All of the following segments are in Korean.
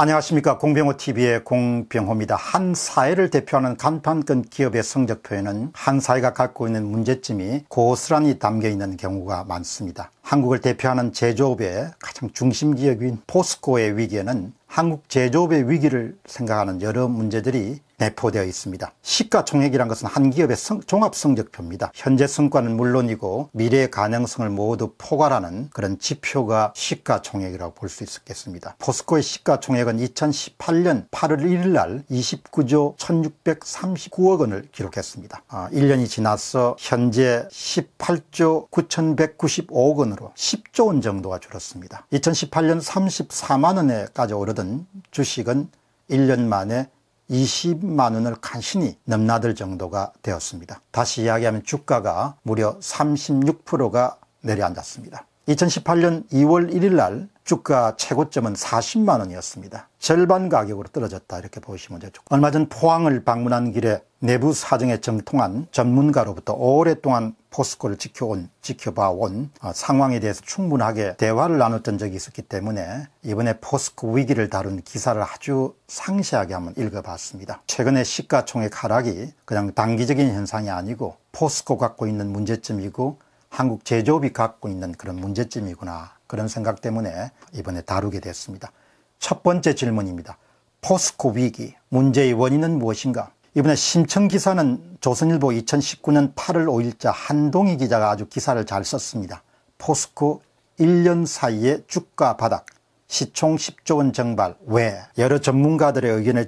안녕하십니까 공병호TV의 공병호입니다. 한 사회를 대표하는 간판권 기업의 성적표에는 한 사회가 갖고 있는 문제점이 고스란히 담겨있는 경우가 많습니다. 한국을 대표하는 제조업의 가장 중심기업인 포스코의 위기에는 한국 제조업의 위기를 생각하는 여러 문제들이 내포되어 있습니다. 시가총액이란 것은 한 기업의 성, 종합성적표입니다. 현재 성과는 물론이고 미래의 가능성을 모두 포괄하는 그런 지표가 시가총액이라고 볼 수 있겠습니다. 포스코의 시가총액은 2018년 8월 1일 날 29조 1639억 원을 기록했습니다. 아, 1년이 지나서 현재 18조 9195억 원으로 10조 원 정도가 줄었습니다. 2018년 34만 원에까지 오르던 주식은 1년 만에 20만 원을 간신히 넘나들 정도가 되었습니다. 다시 이야기하면 주가가 무려 36%가 내려앉았습니다. 2018년 2월 1일 날 주가 최고점은 40만 원이었습니다. 절반 가격으로 떨어졌다 이렇게 보시면 되죠. 얼마 전 포항을 방문한 길에 내부 사정에 정통한 전문가로부터 오랫동안 포스코를 지켜온, 지켜봐온 아, 상황에 대해서 충분하게 대화를 나눴던 적이 있었기 때문에 이번에 포스코 위기를 다룬 기사를 아주 상세하게 한번 읽어봤습니다. 최근에 시가총액 하락이 그냥 단기적인 현상이 아니고 포스코 갖고 있는 문제점이고 한국 제조업이 갖고 있는 그런 문제점이구나 그런 생각 때문에 이번에 다루게 됐습니다. 첫 번째 질문입니다. 포스코 위기 문제의 원인은 무엇인가? 이번에 심청기사는 조선일보 2019년 8월 5일자 한동희 기자가 아주 기사를 잘 썼습니다. 포스코 1년 사이에 주가 바닥 시총 10조원 정발 왜 여러 전문가들의 의견에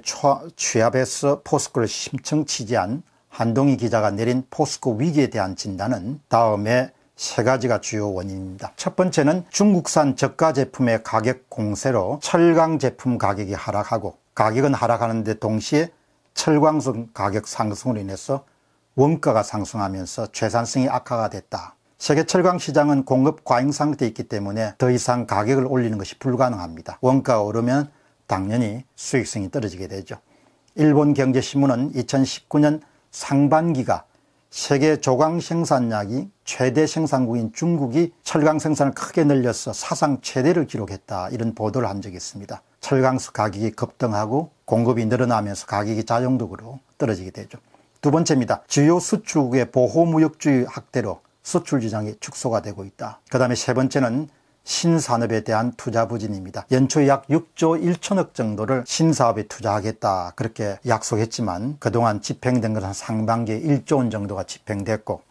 취합해서 포스코를 심청 취재한 한동희 기자가 내린 포스코 위기에 대한 진단은 다음에 세 가지가 주요 원인입니다. 첫 번째는 중국산 저가 제품의 가격 공세로 철강 제품 가격이 하락하고 가격은 하락하는데 동시에 철광석 가격 상승으로 인해서 원가가 상승하면서 최산성이 악화가 됐다. 세계 철강 시장은 공급 과잉 상태에 있기 때문에 더 이상 가격을 올리는 것이 불가능합니다. 원가가 오르면 당연히 수익성이 떨어지게 되죠. 일본 경제신문은 2019년 상반기가 세계 조강 생산량이 최대 생산국인 중국이 철강 생산을 크게 늘려서 사상 최대를 기록했다 이런 보도를 한 적이 있습니다. 철강수 가격이 급등하고 공급이 늘어나면서 가격이 자정적으로 떨어지게 되죠. 두 번째입니다. 주요 수출국의 보호무역주의 확대로 수출 시장이 축소가 되고 있다. 그 다음에 세 번째는 신산업에 대한 투자 부진입니다. 연초 에약 6조 1천억 정도를 신사업에 투자하겠다 그렇게 약속했지만 그동안 집행된 것은 상반기에 1조 원 정도가 집행됐고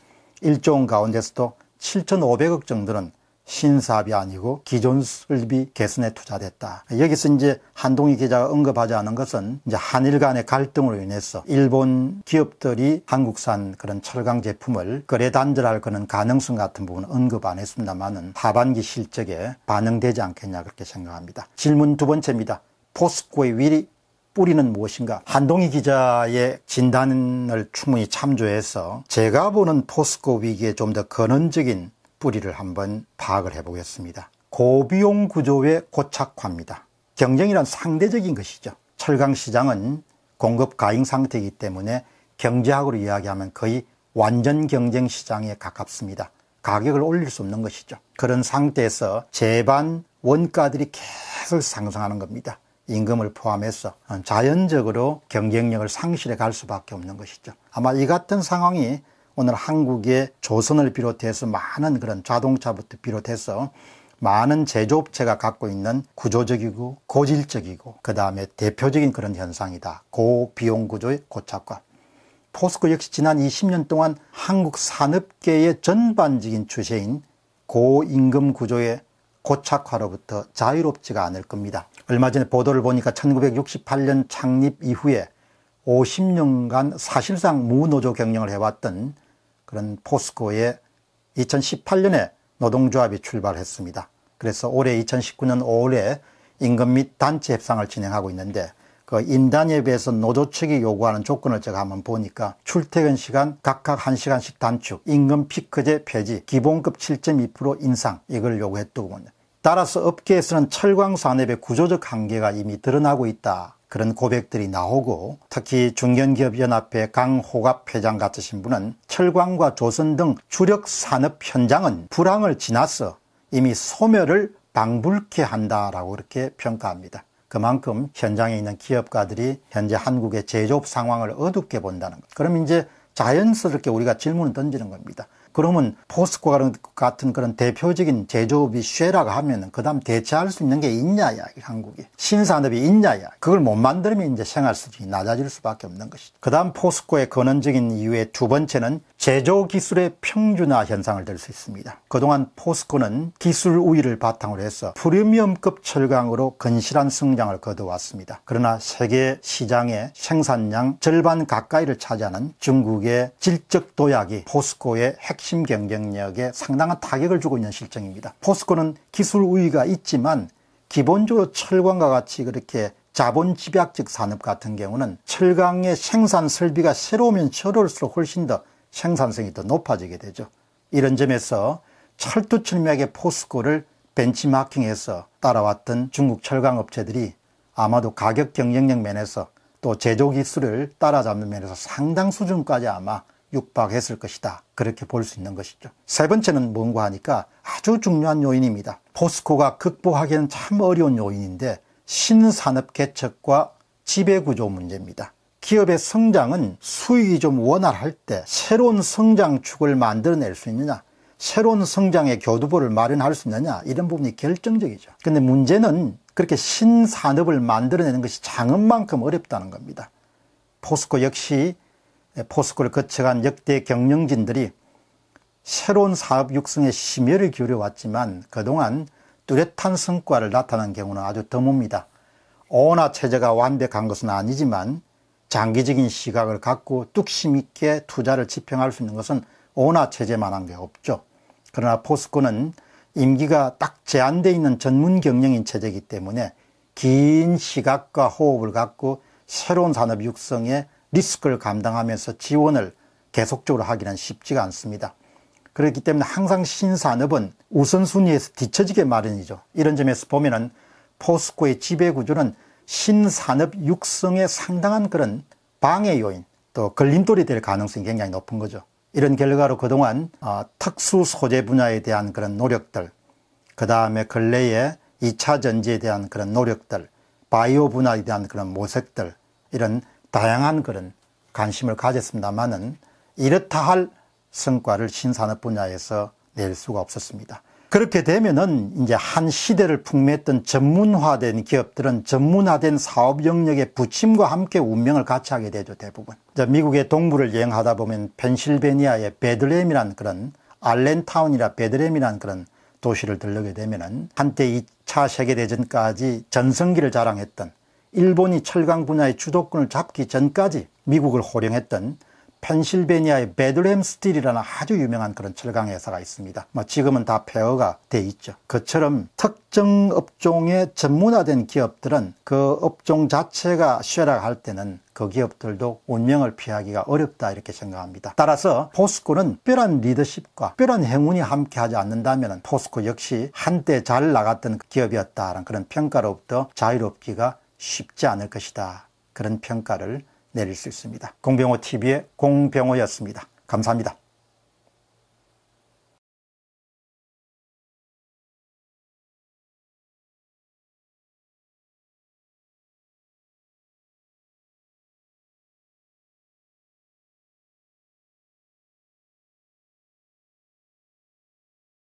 1조 원 가운데서도 7,500억 정도는 신사업이 아니고 기존 설비 개선에 투자됐다. 여기서 이제 한동희 기자가 언급하지 않은 것은 이제 한일 간의 갈등으로 인해서 일본 기업들이 한국산 그런 철강 제품을 거래 단절할 그런 가능성 같은 부분 은 언급 안 했습니다만은 하반기 실적에 반영되지 않겠냐 그렇게 생각합니다. 질문 두 번째입니다. 포스코의 위리 뿌리는 무엇인가? 한동희 기자의 진단을 충분히 참조해서 제가 보는 포스코 위기에 좀 더 근원적인 뿌리를 한번 파악을 해보겠습니다. 고비용 구조의 고착화입니다. 경쟁이란 상대적인 것이죠. 철강 시장은 공급 가잉 상태이기 때문에 경제학으로 이야기하면 거의 완전 경쟁 시장에 가깝습니다. 가격을 올릴 수 없는 것이죠. 그런 상태에서 재반 원가들이 계속 상승하는 겁니다. 임금을 포함해서 자연적으로 경쟁력을 상실해 갈 수밖에 없는 것이죠. 아마 이 같은 상황이 오늘 한국의 조선을 비롯해서 많은 그런 자동차부터 비롯해서 많은 제조업체가 갖고 있는 구조적이고 고질적이고 그 다음에 대표적인 그런 현상이다. 고비용 구조의 고착화. 포스코 역시 지난 20년 동안 한국 산업계의 전반적인 추세인 고임금 구조의 고착화로부터 자유롭지가 않을 겁니다. 얼마 전에 보도를 보니까 1968년 창립 이후에 50년간 사실상 무노조 경영을 해왔던 그런 포스코에 2018년에 노동조합이 출발했습니다. 그래서 올해 2019년 5월에 임금 및 단체 협상을 진행하고 있는데 그 인단에 비해서 노조 측이 요구하는 조건을 제가 한번 보니까 출퇴근 시간 각각 1시간씩 단축, 임금 피크제 폐지, 기본급 7.2% 인상 이걸 요구했더군요. 따라서 업계에서는 철광 산업의 구조적 한계가 이미 드러나고 있다 그런 고백들이 나오고 특히 중견기업연합회 강호갑 회장 같으신 분은 철광과 조선 등 주력 산업 현장은 불황을 지나서 이미 소멸을 방불케 한다라고 이렇게 평가합니다. 그만큼 현장에 있는 기업가들이 현재 한국의 제조업 상황을 어둡게 본다는 것. 그럼 이제 자연스럽게 우리가 질문을 던지는 겁니다. 그러면 포스코 같은 그런 대표적인 제조업이 쇠라고 하면 은그 다음 대체할 수 있는 게 있냐야 한국이 신산업이 있냐야 그걸 못 만들면 이제 생활 수준이 낮아질 수밖에 없는 것이죠 그 다음 포스코의 근원적인 이유의 두 번째는 제조 기술의 평준화 현상을 들 수 있습니다 그동안 포스코는 기술 우위를 바탕으로 해서 프리미엄급 철강으로 건실한 성장을 거두었습니다 그러나 세계 시장의 생산량 절반 가까이를 차지하는 중국의 질적 도약이 포스코의 핵 핵심 경쟁력에 상당한 타격을 주고 있는 실정입니다. 포스코는 기술 우위가 있지만 기본적으로 철강과 같이 그렇게 자본 집약적 산업 같은 경우는 철강의 생산 설비가 새로우면 새로울수록 훨씬 더 생산성이 더 높아지게 되죠. 이런 점에서 철두철미하게 포스코를 벤치마킹해서 따라왔던 중국 철강업체들이 아마도 가격 경쟁력 면에서 또 제조 기술을 따라잡는 면에서 상당 수준까지 아마 육박했을 것이다. 그렇게 볼 수 있는 것이죠. 세 번째는 뭔가 하니까 아주 중요한 요인입니다. 포스코가 극복하기는 참 어려운 요인인데 신산업 개척과 지배구조 문제입니다. 기업의 성장은 수익이 좀 원활할 때 새로운 성장축을 만들어낼 수 있느냐 새로운 성장의 교두보를 마련할 수 있느냐 이런 부분이 결정적이죠. 근데 문제는 그렇게 신산업을 만들어내는 것이 장업만큼 어렵다는 겁니다. 포스코 역시 예, 포스코를 거쳐간 역대 경영진들이 새로운 사업 육성에 심혈을 기울여 왔지만 그동안 뚜렷한 성과를 나타낸 경우는 아주 드뭅니다. 오나 체제가 완벽한 것은 아니지만 장기적인 시각을 갖고 뚝심 있게 투자를 집행할 수 있는 것은 오나 체제만한 게 없죠. 그러나 포스코는 임기가 딱 제한되어 있는 전문 경영인 체제이기 때문에 긴 시각과 호흡을 갖고 새로운 산업 육성에 리스크를 감당하면서 지원을 계속적으로 하기는 쉽지가 않습니다. 그렇기 때문에 항상 신산업은 우선순위에서 뒤처지게 마련이죠. 이런 점에서 보면 은 포스코의 지배구조는 신산업 육성에 상당한 그런 방해 요인 또 걸림돌이 될 가능성이 굉장히 높은 거죠. 이런 결과로 그동안 어, 특수 소재 분야에 대한 그런 노력들 그 다음에 근래에 2차 전지에 대한 그런 노력들 바이오 분야에 대한 그런 모색들 이런 다양한 그런 관심을 가졌습니다만은 이렇다 할 성과를 신산업 분야에서 낼 수가 없었습니다. 그렇게 되면은 이제 한 시대를 풍미했던 전문화된 기업들은 전문화된 사업 영역의 부침과 함께 운명을 같이 하게 되죠 대부분. 미국의 동부를 여행하다 보면 펜실베니아의 베들렘이라는 그런 알렌타운이라 베들렘이라는 그런 도시를 들르게 되면은 한때 2차 세계대전까지 전성기를 자랑했던 일본이 철강 분야의 주도권을 잡기 전까지 미국을 호령했던 펜실베니아의 베들렘 스틸이라는 아주 유명한 그런 철강 회사가 있습니다. 뭐 지금은 다 폐허가 돼 있죠. 그처럼 특정 업종에 전문화된 기업들은 그 업종 자체가 쇠락할 때는 그 기업들도 운명을 피하기가 어렵다 이렇게 생각합니다. 따라서 포스코는 특별한 리더십과 특별한 행운이 함께하지 않는다면 포스코 역시 한때 잘 나갔던 기업이었다라는 그런 평가로부터 자유롭기가 쉽지 않을 것이다. 그런 평가를 내릴 수 있습니다. 공병호 TV의 공병호였습니다. 감사합니다.